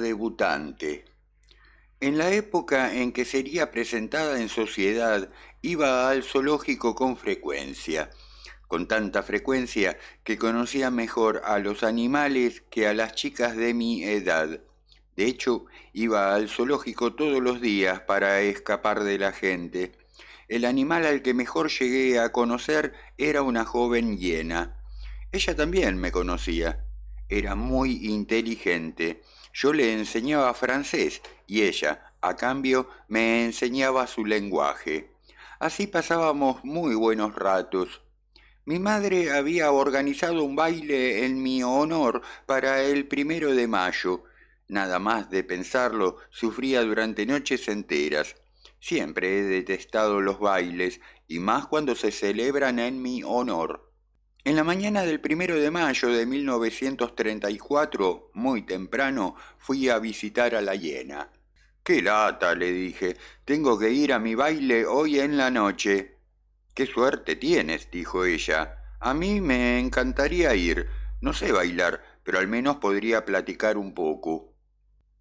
debutante. En la época en que sería presentada en sociedad, iba al zoológico con frecuencia, con tanta frecuencia que conocía mejor a los animales que a las chicas de mi edad. De hecho, iba al zoológico todos los días para escapar de la gente. El animal al que mejor llegué a conocer era una joven hiena. Ella también me conocía era muy inteligente. Yo le enseñaba francés y ella, a cambio, me enseñaba su lenguaje. Así pasábamos muy buenos ratos. Mi madre había organizado un baile en mi honor para el primero de mayo. Nada más de pensarlo, sufría durante noches enteras. Siempre he detestado los bailes, y más cuando se celebran en mi honor. En la mañana del primero de mayo de 1934, muy temprano, fui a visitar a la hiena. Qué lata, le dije, tengo que ir a mi baile hoy en la noche. Qué suerte tienes, dijo ella. A mí me encantaría ir. No sé bailar, pero al menos podría platicar un poco.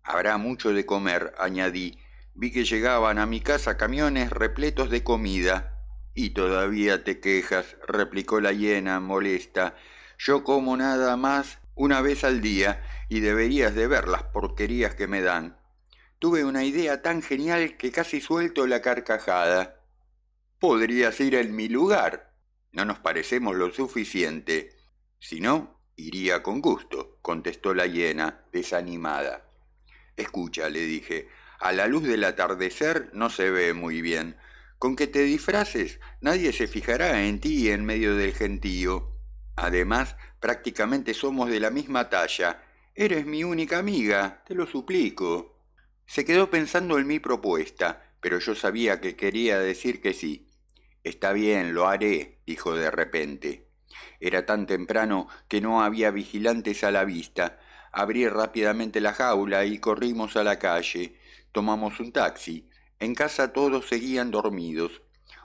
Habrá mucho de comer, añadí. Vi que llegaban a mi casa camiones repletos de comida. Y todavía te quejas, replicó la hiena molesta. Yo como nada más una vez al día y deberías de ver las porquerías que me dan. Tuve una idea tan genial que casi suelto la carcajada. Podrías ir en mi lugar. No nos parecemos lo suficiente. Si no, iría con gusto, contestó la hiena, desanimada. Escucha, le dije, a la luz del atardecer no se ve muy bien, con que te disfraces, nadie se fijará en ti en medio del gentío. Además, prácticamente somos de la misma talla. Eres mi única amiga, te lo suplico. Se quedó pensando en mi propuesta, pero yo sabía que quería decir que sí. Está bien, lo haré, dijo de repente. Era tan temprano que no había vigilantes a la vista. Abrí rápidamente la jaula y corrimos a la calle. Tomamos un taxi. En casa todos seguían dormidos.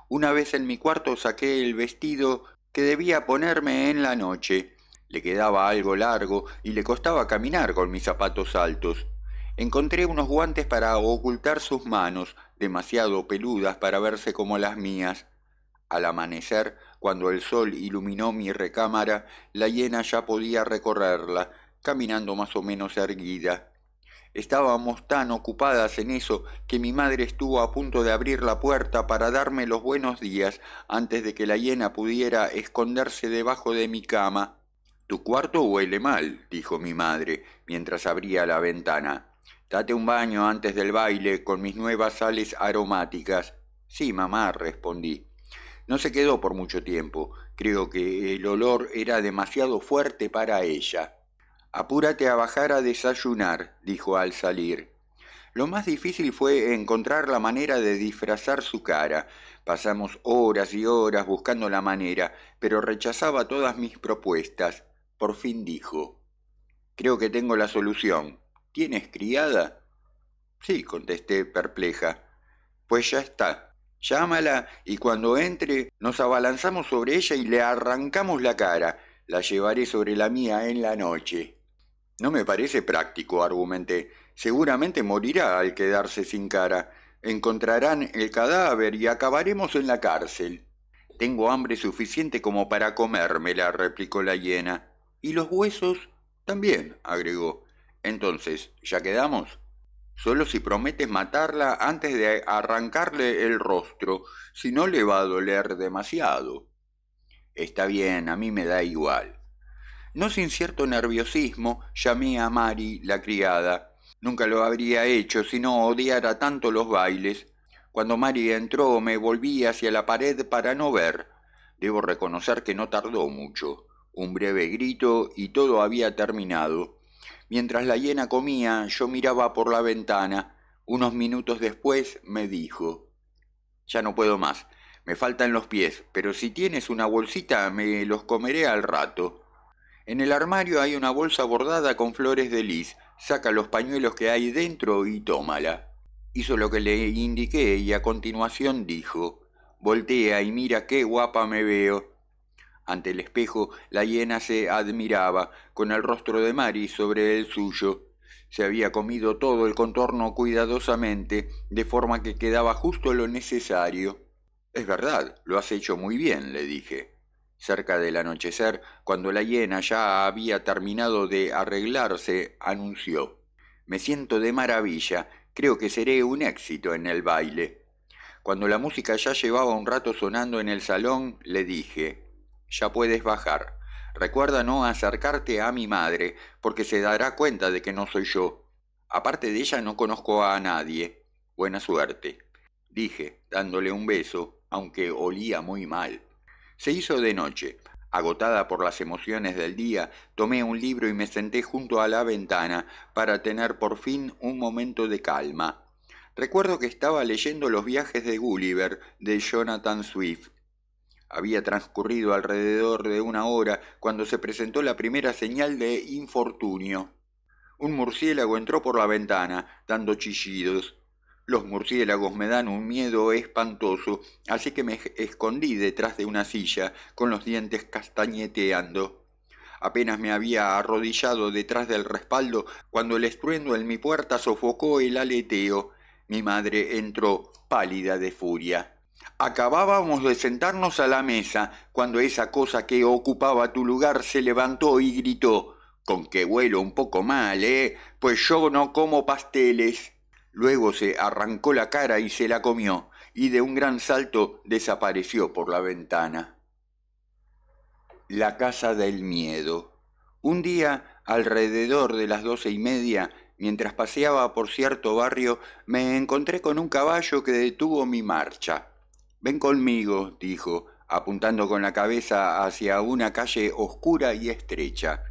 Una vez en mi cuarto saqué el vestido que debía ponerme en la noche. Le quedaba algo largo y le costaba caminar con mis zapatos altos. Encontré unos guantes para ocultar sus manos, demasiado peludas para verse como las mías. Al amanecer, cuando el sol iluminó mi recámara, la hiena ya podía recorrerla, caminando más o menos erguida. Estábamos tan ocupadas en eso que mi madre estuvo a punto de abrir la puerta para darme los buenos días antes de que la hiena pudiera esconderse debajo de mi cama. Tu cuarto huele mal, dijo mi madre, mientras abría la ventana. Date un baño antes del baile con mis nuevas sales aromáticas. Sí, mamá, respondí. No se quedó por mucho tiempo. Creo que el olor era demasiado fuerte para ella. Apúrate a bajar a desayunar, dijo al salir. Lo más difícil fue encontrar la manera de disfrazar su cara. Pasamos horas y horas buscando la manera, pero rechazaba todas mis propuestas. Por fin dijo, Creo que tengo la solución. ¿Tienes criada? Sí, contesté perpleja. Pues ya está. Llámala y cuando entre nos abalanzamos sobre ella y le arrancamos la cara. La llevaré sobre la mía en la noche. No me parece práctico, argumenté. Seguramente morirá al quedarse sin cara. Encontrarán el cadáver y acabaremos en la cárcel. Tengo hambre suficiente como para comérmela, replicó la hiena. Y los huesos también, agregó. Entonces, ¿ya quedamos? Solo si prometes matarla antes de arrancarle el rostro, si no le va a doler demasiado. Está bien, a mí me da igual no sin cierto nerviosismo, llamé a Mari, la criada. Nunca lo habría hecho si no odiara tanto los bailes. Cuando Mari entró me volví hacia la pared para no ver. Debo reconocer que no tardó mucho. Un breve grito y todo había terminado. Mientras la hiena comía, yo miraba por la ventana. Unos minutos después me dijo, Ya no puedo más. Me faltan los pies, pero si tienes una bolsita me los comeré al rato. En el armario hay una bolsa bordada con flores de lis. Saca los pañuelos que hay dentro y tómala. Hizo lo que le indiqué y a continuación dijo, Voltea y mira qué guapa me veo. Ante el espejo la hiena se admiraba, con el rostro de Mari sobre el suyo. Se había comido todo el contorno cuidadosamente, de forma que quedaba justo lo necesario. Es verdad, lo has hecho muy bien, le dije. Cerca del anochecer, cuando la hiena ya había terminado de arreglarse, anunció Me siento de maravilla, creo que seré un éxito en el baile. Cuando la música ya llevaba un rato sonando en el salón, le dije Ya puedes bajar. Recuerda no acercarte a mi madre, porque se dará cuenta de que no soy yo. Aparte de ella no conozco a nadie. Buena suerte. Dije, dándole un beso, aunque olía muy mal. Se hizo de noche. Agotada por las emociones del día, tomé un libro y me senté junto a la ventana para tener por fin un momento de calma. Recuerdo que estaba leyendo Los viajes de Gulliver de Jonathan Swift. Había transcurrido alrededor de una hora cuando se presentó la primera señal de infortunio. Un murciélago entró por la ventana, dando chillidos. Los murciélagos me dan un miedo espantoso, así que me escondí detrás de una silla, con los dientes castañeteando. Apenas me había arrodillado detrás del respaldo cuando el estruendo en mi puerta sofocó el aleteo. Mi madre entró pálida de furia. Acabábamos de sentarnos a la mesa cuando esa cosa que ocupaba tu lugar se levantó y gritó Con que vuelo un poco mal, ¿eh? Pues yo no como pasteles. Luego se arrancó la cara y se la comió, y de un gran salto desapareció por la ventana. La casa del miedo. Un día, alrededor de las doce y media, mientras paseaba por cierto barrio, me encontré con un caballo que detuvo mi marcha. Ven conmigo, dijo, apuntando con la cabeza hacia una calle oscura y estrecha.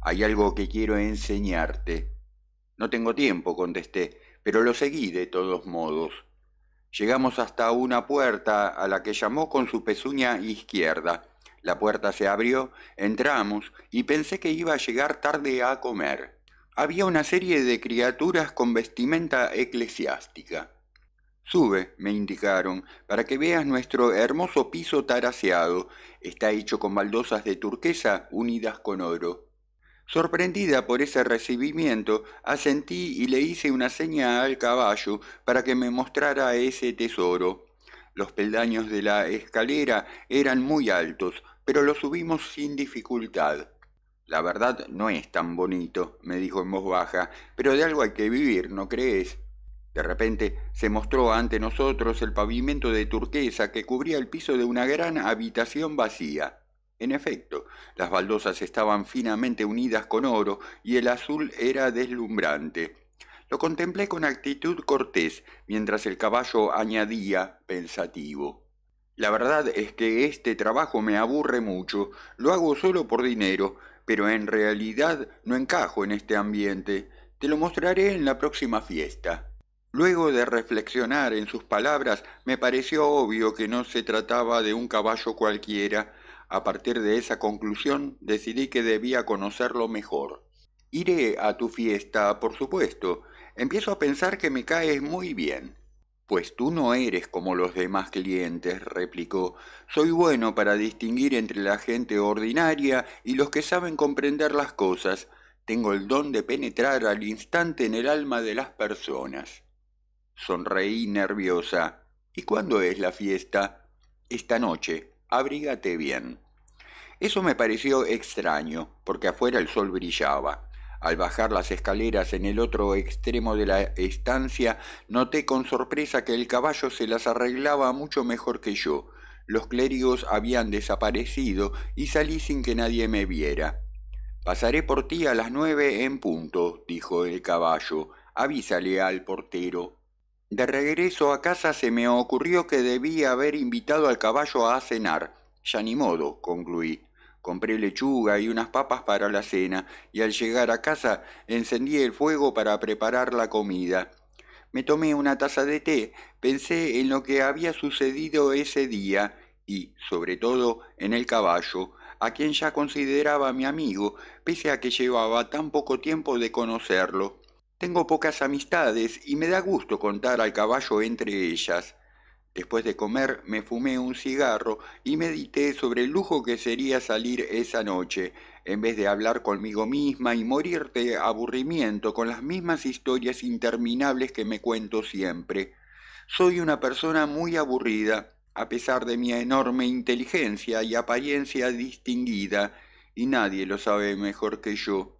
Hay algo que quiero enseñarte. No tengo tiempo, contesté pero lo seguí de todos modos. Llegamos hasta una puerta a la que llamó con su pezuña izquierda. La puerta se abrió, entramos y pensé que iba a llegar tarde a comer. Había una serie de criaturas con vestimenta eclesiástica. Sube, me indicaron, para que veas nuestro hermoso piso taraseado. Está hecho con baldosas de turquesa unidas con oro. Sorprendida por ese recibimiento, asentí y le hice una seña al caballo para que me mostrara ese tesoro. Los peldaños de la escalera eran muy altos, pero lo subimos sin dificultad. La verdad no es tan bonito, me dijo en voz baja, pero de algo hay que vivir, ¿no crees? De repente se mostró ante nosotros el pavimento de turquesa que cubría el piso de una gran habitación vacía. En efecto, las baldosas estaban finamente unidas con oro y el azul era deslumbrante. Lo contemplé con actitud cortés, mientras el caballo añadía, pensativo. La verdad es que este trabajo me aburre mucho, lo hago solo por dinero, pero en realidad no encajo en este ambiente. Te lo mostraré en la próxima fiesta. Luego de reflexionar en sus palabras, me pareció obvio que no se trataba de un caballo cualquiera, a partir de esa conclusión decidí que debía conocerlo mejor. Iré a tu fiesta, por supuesto. Empiezo a pensar que me caes muy bien. Pues tú no eres como los demás clientes, replicó. Soy bueno para distinguir entre la gente ordinaria y los que saben comprender las cosas. Tengo el don de penetrar al instante en el alma de las personas. Sonreí nerviosa. ¿Y cuándo es la fiesta? Esta noche abrígate bien. Eso me pareció extraño, porque afuera el sol brillaba. Al bajar las escaleras en el otro extremo de la estancia, noté con sorpresa que el caballo se las arreglaba mucho mejor que yo. Los clérigos habían desaparecido y salí sin que nadie me viera. Pasaré por ti a las nueve en punto, dijo el caballo. Avísale al portero. De regreso a casa se me ocurrió que debía haber invitado al caballo a cenar. Ya ni modo, concluí. Compré lechuga y unas papas para la cena, y al llegar a casa encendí el fuego para preparar la comida. Me tomé una taza de té, pensé en lo que había sucedido ese día, y, sobre todo, en el caballo, a quien ya consideraba mi amigo, pese a que llevaba tan poco tiempo de conocerlo. Tengo pocas amistades y me da gusto contar al caballo entre ellas. Después de comer me fumé un cigarro y medité sobre el lujo que sería salir esa noche, en vez de hablar conmigo misma y morir de aburrimiento con las mismas historias interminables que me cuento siempre. Soy una persona muy aburrida, a pesar de mi enorme inteligencia y apariencia distinguida, y nadie lo sabe mejor que yo.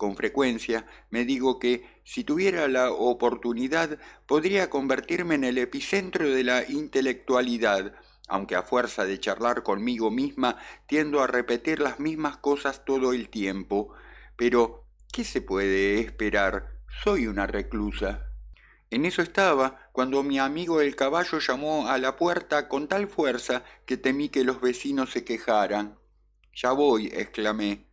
Con frecuencia me digo que, si tuviera la oportunidad, podría convertirme en el epicentro de la intelectualidad, aunque a fuerza de charlar conmigo misma tiendo a repetir las mismas cosas todo el tiempo. Pero, ¿qué se puede esperar? Soy una reclusa. En eso estaba cuando mi amigo el caballo llamó a la puerta con tal fuerza que temí que los vecinos se quejaran. Ya voy, exclamé.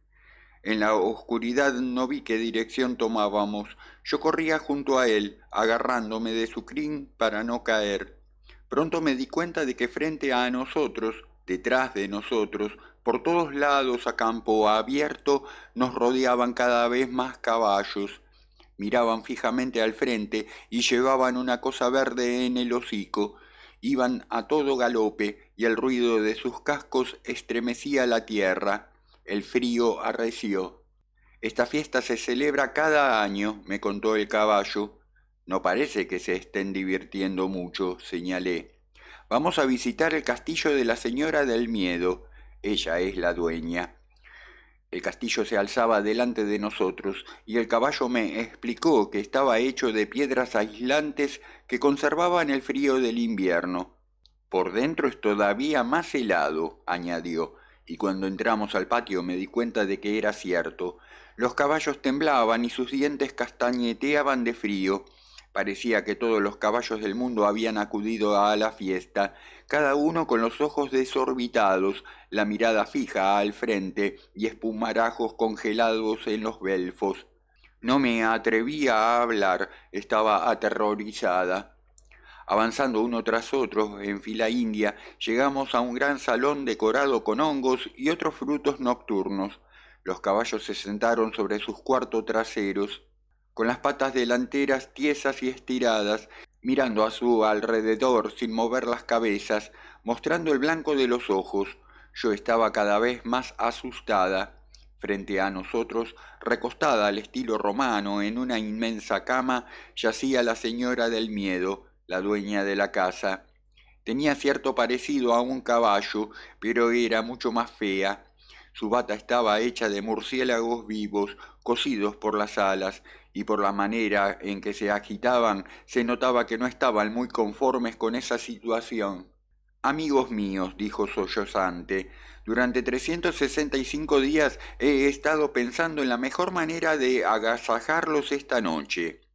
En la oscuridad no vi qué dirección tomábamos. Yo corría junto a él, agarrándome de su crin para no caer. Pronto me di cuenta de que frente a nosotros, detrás de nosotros, por todos lados a campo abierto, nos rodeaban cada vez más caballos. Miraban fijamente al frente y llevaban una cosa verde en el hocico. Iban a todo galope y el ruido de sus cascos estremecía la tierra el frío arreció. Esta fiesta se celebra cada año, me contó el caballo. No parece que se estén divirtiendo mucho, señalé. Vamos a visitar el castillo de la señora del miedo. Ella es la dueña. El castillo se alzaba delante de nosotros y el caballo me explicó que estaba hecho de piedras aislantes que conservaban el frío del invierno. Por dentro es todavía más helado, añadió y cuando entramos al patio me di cuenta de que era cierto. Los caballos temblaban y sus dientes castañeteaban de frío. Parecía que todos los caballos del mundo habían acudido a la fiesta, cada uno con los ojos desorbitados, la mirada fija al frente y espumarajos congelados en los belfos. No me atrevía a hablar, estaba aterrorizada. Avanzando uno tras otro, en fila india, llegamos a un gran salón decorado con hongos y otros frutos nocturnos. Los caballos se sentaron sobre sus cuartos traseros, con las patas delanteras tiesas y estiradas, mirando a su alrededor sin mover las cabezas, mostrando el blanco de los ojos. Yo estaba cada vez más asustada. Frente a nosotros, recostada al estilo romano en una inmensa cama, yacía la señora del miedo, la dueña de la casa, tenía cierto parecido a un caballo, pero era mucho más fea. Su bata estaba hecha de murciélagos vivos, cosidos por las alas, y por la manera en que se agitaban se notaba que no estaban muy conformes con esa situación. Amigos míos, dijo sollozante, durante sesenta y cinco días he estado pensando en la mejor manera de agasajarlos esta noche.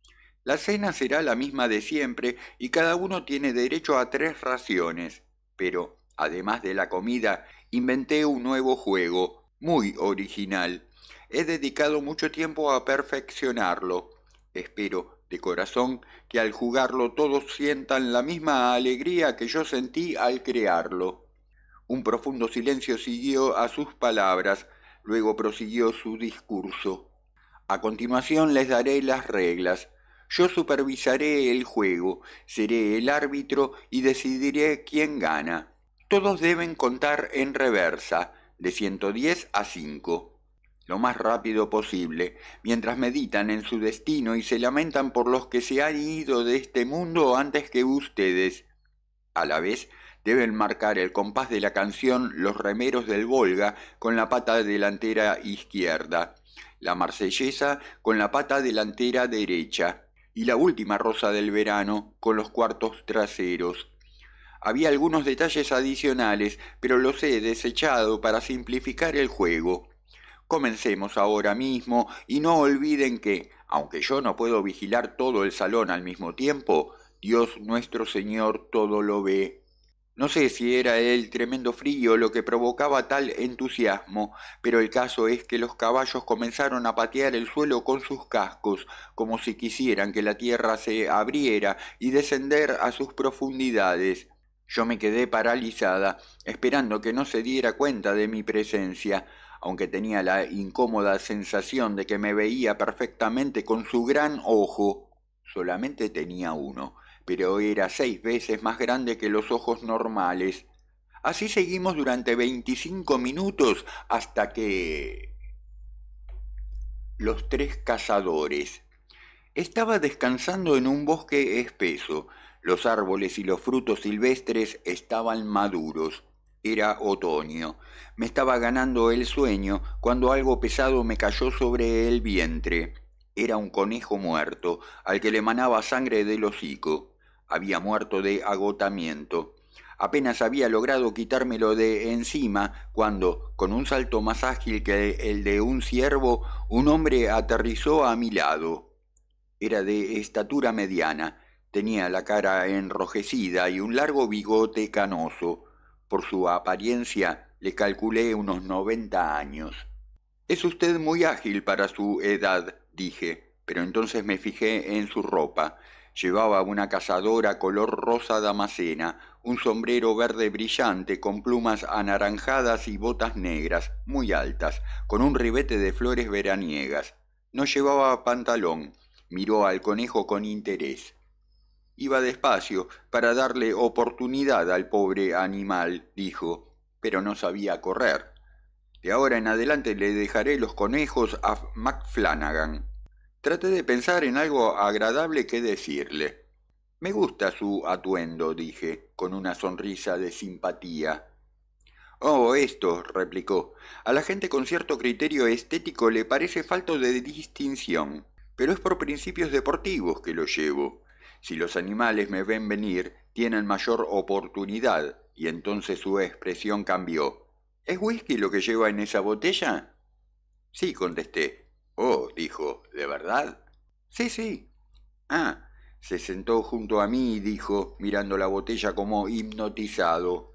La cena será la misma de siempre y cada uno tiene derecho a tres raciones, pero además de la comida, inventé un nuevo juego, muy original. He dedicado mucho tiempo a perfeccionarlo. Espero de corazón que al jugarlo todos sientan la misma alegría que yo sentí al crearlo. Un profundo silencio siguió a sus palabras, luego prosiguió su discurso. A continuación les daré las reglas. Yo supervisaré el juego, seré el árbitro y decidiré quién gana. Todos deben contar en reversa, de 110 a 5, lo más rápido posible, mientras meditan en su destino y se lamentan por los que se han ido de este mundo antes que ustedes. A la vez, deben marcar el compás de la canción Los remeros del Volga con la pata delantera izquierda, la marsellesa con la pata delantera derecha, y la última rosa del verano con los cuartos traseros. Había algunos detalles adicionales, pero los he desechado para simplificar el juego. Comencemos ahora mismo y no olviden que, aunque yo no puedo vigilar todo el salón al mismo tiempo, Dios nuestro Señor todo lo ve no sé si era el tremendo frío lo que provocaba tal entusiasmo, pero el caso es que los caballos comenzaron a patear el suelo con sus cascos, como si quisieran que la tierra se abriera y descender a sus profundidades. Yo me quedé paralizada, esperando que no se diera cuenta de mi presencia, aunque tenía la incómoda sensación de que me veía perfectamente con su gran ojo. Solamente tenía uno pero era seis veces más grande que los ojos normales. Así seguimos durante veinticinco minutos hasta que... Los tres cazadores. Estaba descansando en un bosque espeso. Los árboles y los frutos silvestres estaban maduros. Era otoño. Me estaba ganando el sueño cuando algo pesado me cayó sobre el vientre. Era un conejo muerto, al que le manaba sangre del hocico había muerto de agotamiento. Apenas había logrado quitármelo de encima cuando, con un salto más ágil que el de un ciervo, un hombre aterrizó a mi lado. Era de estatura mediana, tenía la cara enrojecida y un largo bigote canoso. Por su apariencia le calculé unos noventa años. Es usted muy ágil para su edad, dije, pero entonces me fijé en su ropa. Llevaba una cazadora color rosa damascena, un sombrero verde brillante con plumas anaranjadas y botas negras, muy altas, con un ribete de flores veraniegas. No llevaba pantalón. Miró al conejo con interés. Iba despacio para darle oportunidad al pobre animal, dijo, pero no sabía correr. De ahora en adelante le dejaré los conejos a McFlanagan. Traté de pensar en algo agradable que decirle. Me gusta su atuendo, dije, con una sonrisa de simpatía. Oh, esto, replicó. A la gente con cierto criterio estético le parece falto de distinción, pero es por principios deportivos que lo llevo. Si los animales me ven venir, tienen mayor oportunidad, y entonces su expresión cambió. ¿Es whisky lo que lleva en esa botella? Sí, contesté. Oh, dijo, ¿de verdad? Sí, sí. Ah, se sentó junto a mí y dijo, mirando la botella como hipnotizado,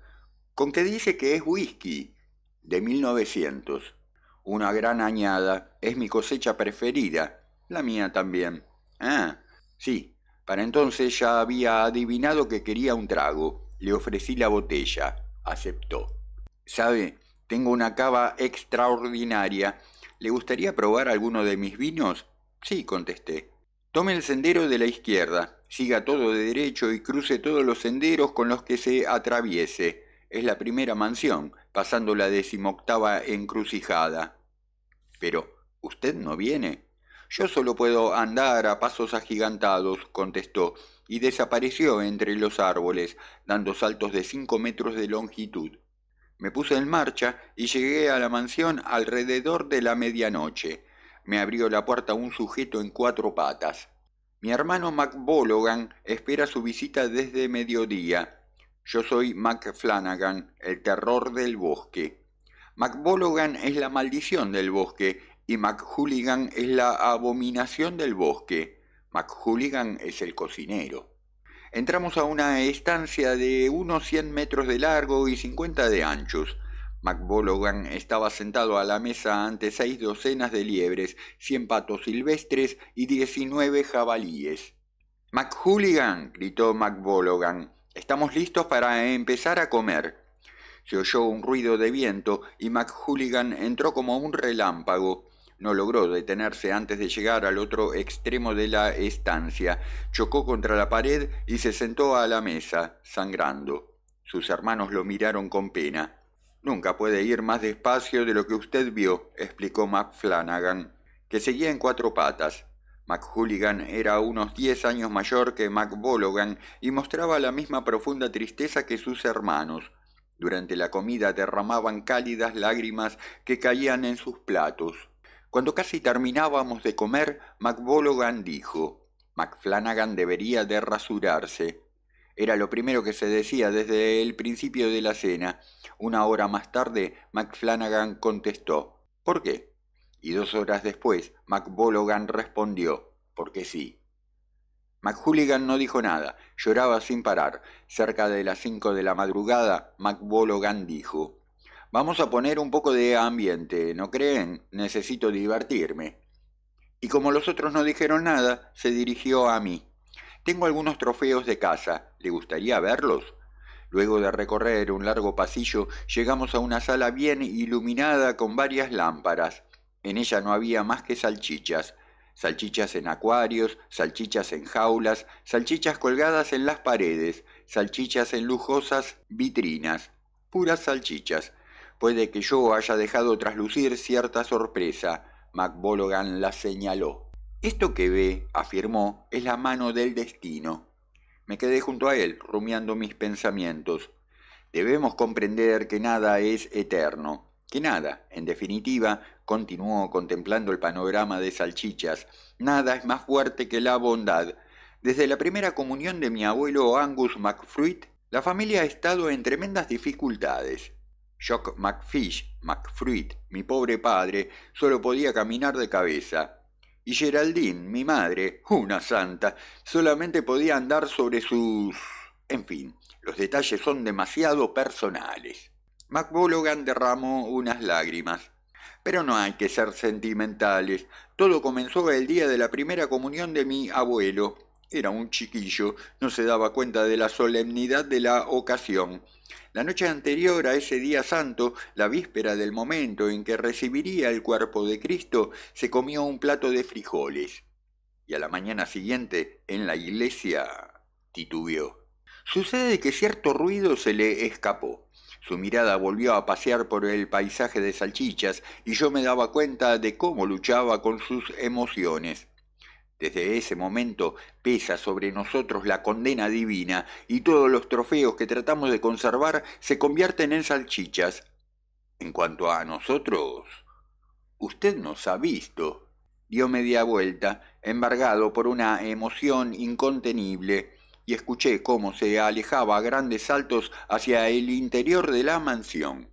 con qué dice que es whisky, de 1900. Una gran añada, es mi cosecha preferida, la mía también. Ah, sí, para entonces ya había adivinado que quería un trago. Le ofrecí la botella, aceptó. ¿Sabe? Tengo una cava extraordinaria ¿Le gustaría probar alguno de mis vinos? Sí, contesté. Tome el sendero de la izquierda, siga todo de derecho y cruce todos los senderos con los que se atraviese. Es la primera mansión, pasando la decimoctava encrucijada. Pero, ¿usted no viene? Yo solo puedo andar a pasos agigantados, contestó, y desapareció entre los árboles, dando saltos de cinco metros de longitud. Me puse en marcha y llegué a la mansión alrededor de la medianoche. Me abrió la puerta un sujeto en cuatro patas. Mi hermano McBologan espera su visita desde mediodía. Yo soy MacFlanagan, el terror del bosque. MacBologan es la maldición del bosque y McHooligan es la abominación del bosque. McHooligan es el cocinero. Entramos a una estancia de unos 100 metros de largo y 50 de anchos. MacBologan estaba sentado a la mesa ante seis docenas de liebres, cien patos silvestres y 19 jabalíes. McHooligan, gritó McBologan, estamos listos para empezar a comer. Se oyó un ruido de viento y McHooligan entró como un relámpago no logró detenerse antes de llegar al otro extremo de la estancia. Chocó contra la pared y se sentó a la mesa, sangrando. Sus hermanos lo miraron con pena. Nunca puede ir más despacio de lo que usted vio, explicó Mac Flanagan, que seguía en cuatro patas. Mac Hooligan era unos diez años mayor que Mac Bologan y mostraba la misma profunda tristeza que sus hermanos. Durante la comida derramaban cálidas lágrimas que caían en sus platos. Cuando casi terminábamos de comer, McBologan dijo, "MacFlanagan debería de rasurarse. Era lo primero que se decía desde el principio de la cena. Una hora más tarde, McFlanagan contestó, ¿por qué? Y dos horas después, McBologan respondió, porque sí. McHooligan no dijo nada, lloraba sin parar. Cerca de las cinco de la madrugada, McBologan dijo, Vamos a poner un poco de ambiente, ¿no creen? Necesito divertirme. Y como los otros no dijeron nada, se dirigió a mí. Tengo algunos trofeos de casa. ¿Le gustaría verlos? Luego de recorrer un largo pasillo, llegamos a una sala bien iluminada con varias lámparas. En ella no había más que salchichas. Salchichas en acuarios, salchichas en jaulas, salchichas colgadas en las paredes, salchichas en lujosas vitrinas. Puras salchichas. Puede que yo haya dejado traslucir cierta sorpresa. McBologan la señaló. Esto que ve, afirmó, es la mano del destino. Me quedé junto a él, rumiando mis pensamientos. Debemos comprender que nada es eterno, que nada, en definitiva, continuó contemplando el panorama de salchichas, nada es más fuerte que la bondad. Desde la primera comunión de mi abuelo Angus McFruit, la familia ha estado en tremendas dificultades. Jock McFish, McFruit, mi pobre padre, solo podía caminar de cabeza. Y Geraldine, mi madre, una santa, solamente podía andar sobre sus... En fin, los detalles son demasiado personales. McBullogan derramó unas lágrimas. Pero no hay que ser sentimentales. Todo comenzó el día de la primera comunión de mi abuelo. Era un chiquillo, no se daba cuenta de la solemnidad de la ocasión. La noche anterior a ese día santo, la víspera del momento en que recibiría el cuerpo de Cristo, se comió un plato de frijoles. Y a la mañana siguiente, en la iglesia, titubeó. Sucede que cierto ruido se le escapó. Su mirada volvió a pasear por el paisaje de salchichas y yo me daba cuenta de cómo luchaba con sus emociones. Desde ese momento pesa sobre nosotros la condena divina y todos los trofeos que tratamos de conservar se convierten en salchichas. En cuanto a nosotros, usted nos ha visto. Dio media vuelta, embargado por una emoción incontenible, y escuché cómo se alejaba a grandes saltos hacia el interior de la mansión.